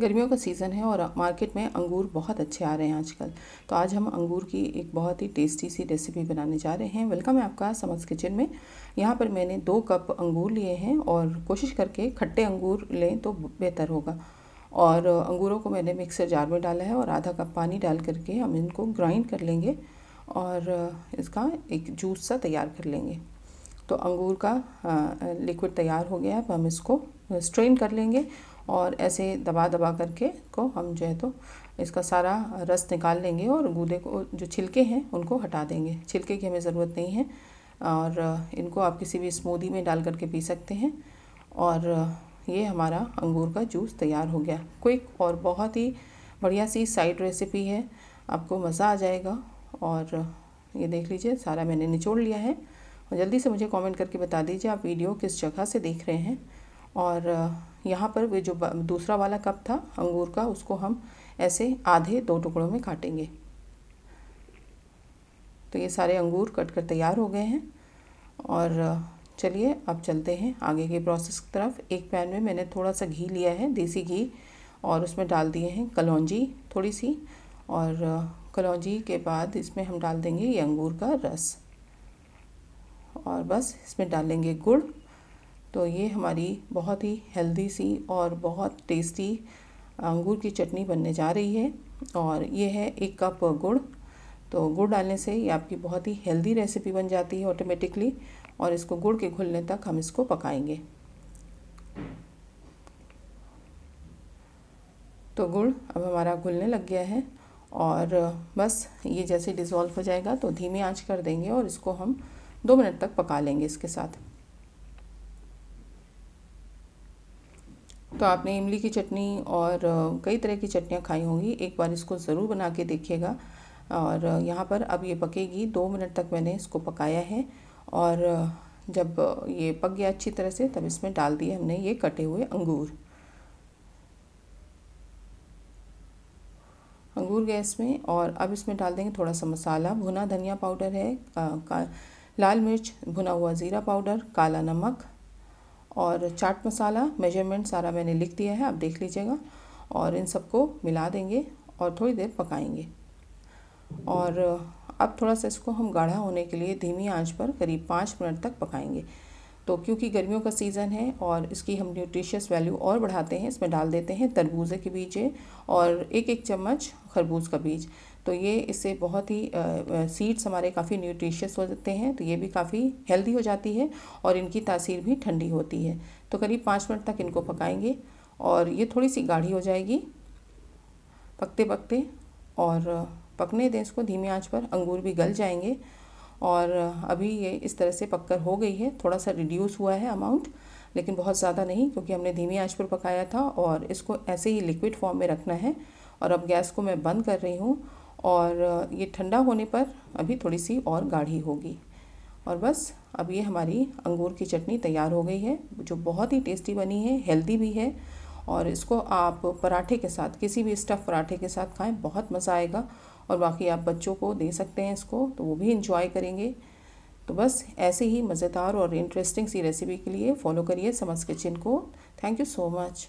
गर्मियों का सीज़न है और मार्केट में अंगूर बहुत अच्छे आ रहे हैं आजकल तो आज हम अंगूर की एक बहुत ही टेस्टी सी रेसिपी बनाने जा रहे हैं वेलकम है आपका समझ किचन में यहाँ पर मैंने दो कप अंगूर लिए हैं और कोशिश करके खट्टे अंगूर लें तो बेहतर होगा और अंगूरों को मैंने मिक्सर जार में डाला है और आधा कप पानी डाल करके हम इनको ग्राइंड कर लेंगे और इसका एक जूस सा तैयार कर लेंगे तो अंगूर का लिक्विड तैयार हो गया अब हम इसको स्ट्रेन कर लेंगे और ऐसे दबा दबा करके को हम जो है तो इसका सारा रस निकाल लेंगे और गूदे को जो छिलके हैं उनको हटा देंगे छिलके की हमें ज़रूरत नहीं है और इनको आप किसी भी स्मूदी में डाल करके पी सकते हैं और ये हमारा अंगूर का जूस तैयार हो गया क्विक और बहुत ही बढ़िया सी साइड रेसिपी है आपको मज़ा आ जाएगा और ये देख लीजिए सारा मैंने निचोड़ लिया है और जल्दी से मुझे कमेंट करके बता दीजिए आप वीडियो किस जगह से देख रहे हैं और यहाँ पर वे जो दूसरा वाला कप था अंगूर का उसको हम ऐसे आधे दो टुकड़ों में काटेंगे तो ये सारे अंगूर कट कर तैयार हो गए हैं और चलिए अब चलते हैं आगे के प्रोसेस की तरफ एक पैन में मैंने थोड़ा सा घी लिया है देसी घी और उसमें डाल दिए हैं कलौजी थोड़ी सी और कलौजी के बाद इसमें हम डाल देंगे ये अंगूर का रस और बस इसमें डालेंगे गुड़ तो ये हमारी बहुत ही हेल्दी सी और बहुत टेस्टी अंगूर की चटनी बनने जा रही है और ये है एक कप गुड़ तो गुड़ डालने से ये आपकी बहुत ही हेल्दी रेसिपी बन जाती है ऑटोमेटिकली और इसको गुड़ के घुलने तक हम इसको पकाएंगे तो गुड़ अब हमारा घुलने लग गया है और बस ये जैसे डिज़ोल्व हो जाएगा तो धीमी आंच कर देंगे और इसको हम दो मिनट तक पका लेंगे इसके साथ तो आपने इमली की चटनी और कई तरह की चटनियाँ खाई होंगी एक बार इसको ज़रूर बना के देखिएगा और यहाँ पर अब ये पकेगी दो मिनट तक मैंने इसको पकाया है और जब ये पक गया अच्छी तरह से तब इसमें डाल दिए हमने ये कटे हुए अंगूर अंगूर गैस में और अब इसमें डाल देंगे थोड़ा सा मसाला भुना धनिया पाउडर है आ, का, लाल मिर्च भुना हुआ ज़ीरा पाउडर काला नमक और चाट मसाला मेजरमेंट सारा मैंने लिख दिया है आप देख लीजिएगा और इन सबको मिला देंगे और थोड़ी देर पकाएंगे और अब थोड़ा सा इसको हम गाढ़ा होने के लिए धीमी आंच पर करीब पाँच मिनट तक पकाएंगे तो क्योंकि गर्मियों का सीज़न है और इसकी हम न्यूट्रिशियस वैल्यू और बढ़ाते हैं इसमें डाल देते हैं तरबूजे के बीज और एक एक चम्मच खरबूज का बीज तो ये इससे बहुत ही सीड्स हमारे काफ़ी न्यूट्रिशियस हो जाते हैं तो ये भी काफ़ी हेल्दी हो जाती है और इनकी तासीर भी ठंडी होती है तो करीब पाँच मिनट तक इनको पकाएंगे और ये थोड़ी सी गाढ़ी हो जाएगी पकते पकते और पकने दें इसको धीमी आंच पर अंगूर भी गल जाएंगे और अभी ये इस तरह से पककर हो गई है थोड़ा सा रिड्यूस हुआ है अमाउंट लेकिन बहुत ज़्यादा नहीं क्योंकि हमने धीमी आंच पर पकाया था और इसको ऐसे ही लिक्विड फॉर्म में रखना है और अब गैस को मैं बंद कर रही हूँ और ये ठंडा होने पर अभी थोड़ी सी और गाढ़ी होगी और बस अब ये हमारी अंगूर की चटनी तैयार हो गई है जो बहुत ही टेस्टी बनी है हेल्दी भी है और इसको आप पराठे के साथ किसी भी स्टफ़ पराठे के साथ खाएं बहुत मज़ा आएगा और बाकी आप बच्चों को दे सकते हैं इसको तो वो भी इंजॉय करेंगे तो बस ऐसे ही मज़ेदार और इंटरेस्टिंग सी रेसिपी के लिए फॉलो करिए समस किचन को थैंक यू सो मच